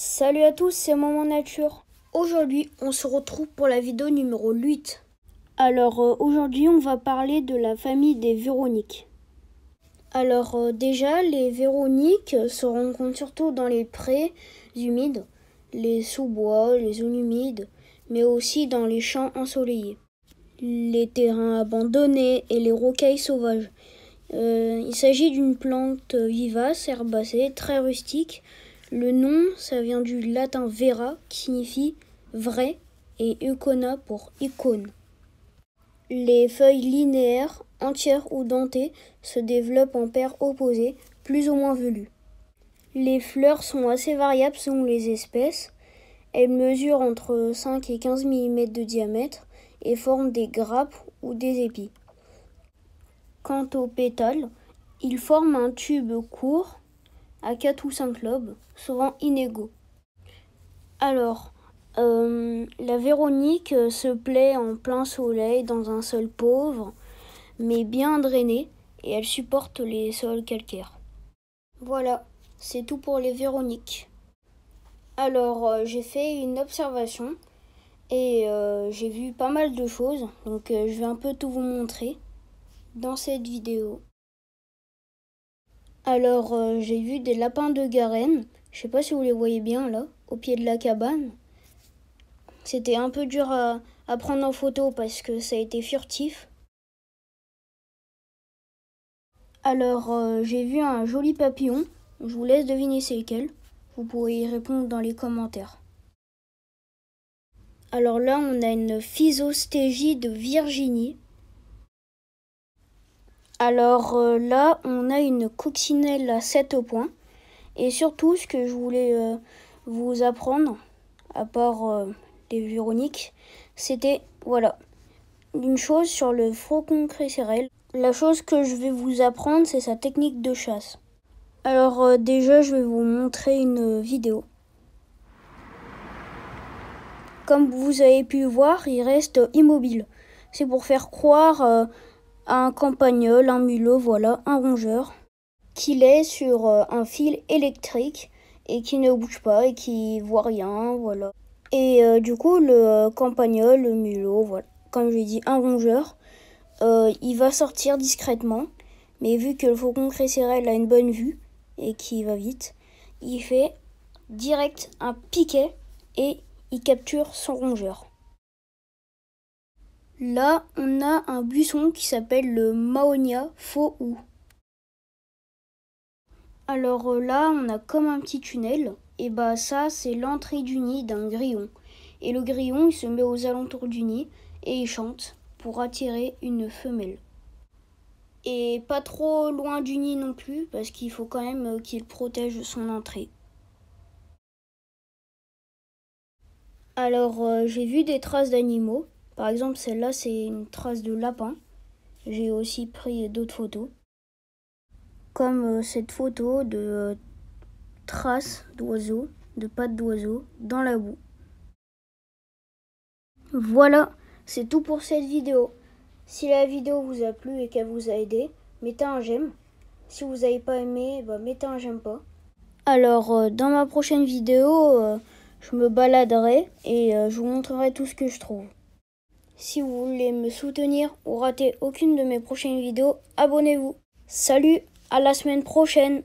Salut à tous, c'est Maman Nature. Aujourd'hui, on se retrouve pour la vidéo numéro 8. Alors euh, aujourd'hui, on va parler de la famille des Véroniques. Alors euh, déjà, les Véroniques se rencontrent surtout dans les prés humides, les sous-bois, les zones humides, mais aussi dans les champs ensoleillés, les terrains abandonnés et les rocailles sauvages. Euh, il s'agit d'une plante vivace, herbacée, très rustique, le nom, ça vient du latin vera, qui signifie vrai, et icona pour icône. Les feuilles linéaires, entières ou dentées, se développent en paires opposées, plus ou moins velues. Les fleurs sont assez variables selon les espèces. Elles mesurent entre 5 et 15 mm de diamètre et forment des grappes ou des épis. Quant aux pétales, ils forment un tube court à 4 ou 5 lobes, souvent inégaux. Alors, euh, la Véronique euh, se plaît en plein soleil dans un sol pauvre, mais bien drainé, et elle supporte les sols calcaires. Voilà, c'est tout pour les Véroniques. Alors, euh, j'ai fait une observation et j'ai vu pas mal de choses, donc je vais un peu tout vous montrer dans cette vidéo. Alors, euh, j'ai vu des lapins de Garenne. Je sais pas si vous les voyez bien là, au pied de la cabane. C'était un peu dur à, prendre en photo parce que ça a été furtif. Alors, euh, j'ai vu un joli papillon. Je vous laisse deviner c'est lequel. Vous pourrez y répondre dans les commentaires. Alors là, on a une physostégie de Virginie. Alors euh, là, on a une coccinelle à 7 points. Et surtout, ce que je voulais euh, vous apprendre, à part euh, les Véroniques, c'était, voilà, une chose sur le frocon crécérel. La chose que je vais vous apprendre, c'est sa technique de chasse. Alors déjà, je vais vous montrer une vidéo. Comme vous avez pu voir, il reste immobile. C'est pour faire croire un campagnol, un mulot, voilà, un rongeur, qu'il est sur euh, un fil électrique et qui ne bouge pas et qui voit rien, voilà. Et euh, du coup, le campagnol, le mulot, voilà, comme j'ai dit, un rongeur, euh, il va sortir discrètement, mais vu que le faucon crécérel a une bonne vue et qu'il va vite, il fait direct un piquet et il capture son rongeur. Là, on a un buisson qui s'appelle le Maonia Fo'ou. Alors euh, là, on a comme un petit tunnel. Et bah ça, c'est l'entrée du nid d'un grillon. Et le grillon, il se met aux alentours du nid et il chante pour attirer une femelle. Et pas trop loin du nid non plus, parce qu'il faut quand même euh, qu'il protège son entrée. Alors, euh, j'ai vu des traces d'animaux, par exemple, celle-là, c'est une trace de lapin. J'ai aussi pris d'autres photos, comme euh, cette photo de euh, traces d'oiseaux, de pattes d'oiseaux dans la boue. Voilà, c'est tout pour cette vidéo. Si la vidéo vous a plu et qu'elle vous a aidé, mettez un j'aime. Si vous n'avez pas aimé, bah, mettez un j'aime pas. Alors, euh, dans ma prochaine vidéo, je me baladerai et je vous montrerai tout ce que je trouve. Si vous voulez me soutenir ou rater aucune de mes prochaines vidéos, abonnez-vous. Salut, à la semaine prochaine